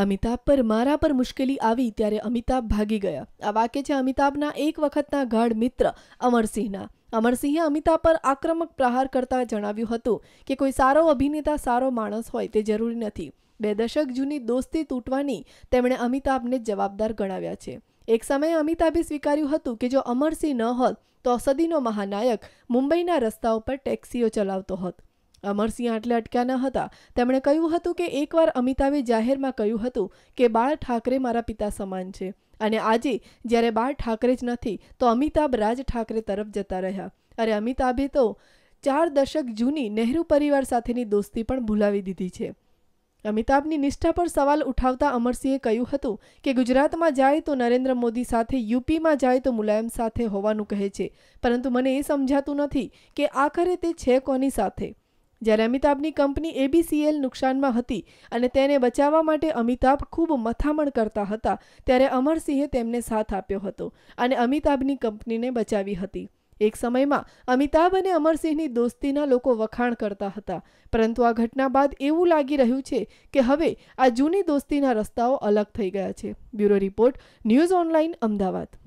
અમિતાભ પર મારા પર મુશ્કેલી આવી ત્યારે અમિતાભ ભાગી ગયા આ વાક્ય છે અમિતાભના એક વખતના ગાઢ મિત્ર અમરસિંહના અમરસિંહે અમિતાભ પર આક્રમક પ્રહાર કરતા જણાવ્યું હતું કે કોઈ સારો અભિનેતા સારો માણસ હોય તે જરૂરી નથી બે દશક જૂની દોસ્તી તૂટવાની તેમણે અમિતાભને જવાબદાર ગણાવ્યા છે એક સમયે અમિતાભે સ્વીકાર્યું હતું કે જો અમરસિંહ ન હોત તો સદીનો મહાનાયક મુંબઈના રસ્તાઓ પર ટેક્સીઓ ચલાવતો હતો અમરસિંહ આટલે અટક્યા ન હતા તેમણે કહ્યું હતું કે એકવાર અમિતાભે જાહેરમાં કહ્યું હતું કે બાળ ઠાકરે મારા પિતા સમાન છે અને આજે જ્યારે બાળ ઠાકરે જ નથી તો અમિતાભ રાજ ઠાકરે તરફ જતા રહ્યા અરે અમિતાભે તો ચાર દશક જૂની નહેરુ પરિવાર સાથેની દોસ્તી પણ ભૂલાવી દીધી છે અમિતાભની નિષ્ઠા પર સવાલ ઉઠાવતા અમરસિંહે કહ્યું હતું કે ગુજરાતમાં જાય તો નરેન્દ્ર મોદી સાથે યુપીમાં જાય તો મુલાયમ સાથે હોવાનું કહે છે પરંતુ મને એ સમજાતું નથી કે આખરે તે છે કોની સાથે જ્યારે અમિતાભની કંપની એબીસીએલ નુકસાનમાં હતી અને તેને બચાવવા માટે અમિતાભ ખૂબ મથામણ કરતા હતા ત્યારે અમરસિંહે તેમને સાથ આપ્યો હતો અને અમિતાભની કંપનીને બચાવી હતી એક સમયમાં અમિતાભ અને અમરસિંહની દોસ્તીના લોકો વખાણ કરતા હતા પરંતુ આ ઘટના બાદ એવું લાગી રહ્યું છે કે હવે આ જૂની દોસ્તીના રસ્તાઓ અલગ થઈ ગયા છે bureau report news online Ahmedabad